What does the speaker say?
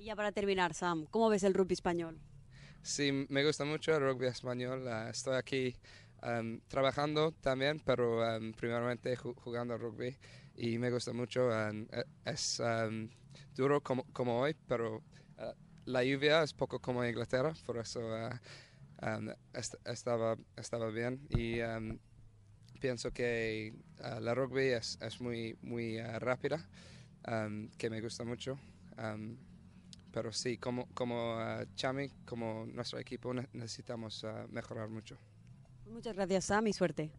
Y ya para terminar, Sam, ¿cómo ves el rugby español? Sí, me gusta mucho el rugby español. Ah, estoy aquí trabajando también, pero primeramente jugando jugando rugby. Y me gusta mucho. E-, es duro como, hoy, pero ah, la lluvia es poco como en Inglaterra, por eso ah, estaba, estaba bien. Y pienso que el rugby es, es muy, muy rápida, que me gusta mucho pero sí, como, como ah, Chami, como nuestro equipo, necesitamos ah, mejorar mucho. Muchas gracias, Sam, y suerte.